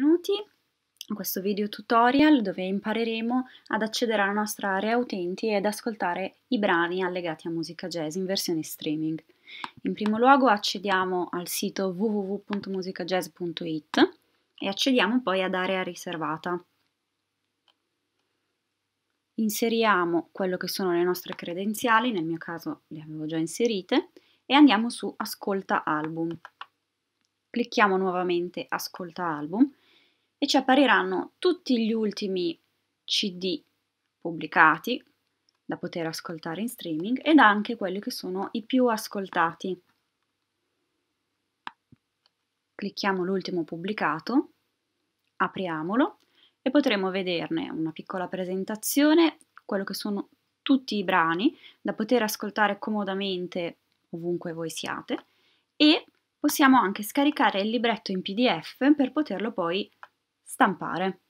Benvenuti a questo video tutorial dove impareremo ad accedere alla nostra area utenti ed ascoltare i brani allegati a musica jazz in versione streaming. In primo luogo accediamo al sito www.musicajazz.it e accediamo poi ad area riservata. Inseriamo quello che sono le nostre credenziali, nel mio caso le avevo già inserite, e andiamo su Ascolta album. Clicchiamo nuovamente Ascolta album e ci appariranno tutti gli ultimi CD pubblicati da poter ascoltare in streaming ed anche quelli che sono i più ascoltati. Clicchiamo l'ultimo pubblicato, apriamolo e potremo vederne una piccola presentazione, quello che sono tutti i brani da poter ascoltare comodamente ovunque voi siate e possiamo anche scaricare il libretto in PDF per poterlo poi stampare.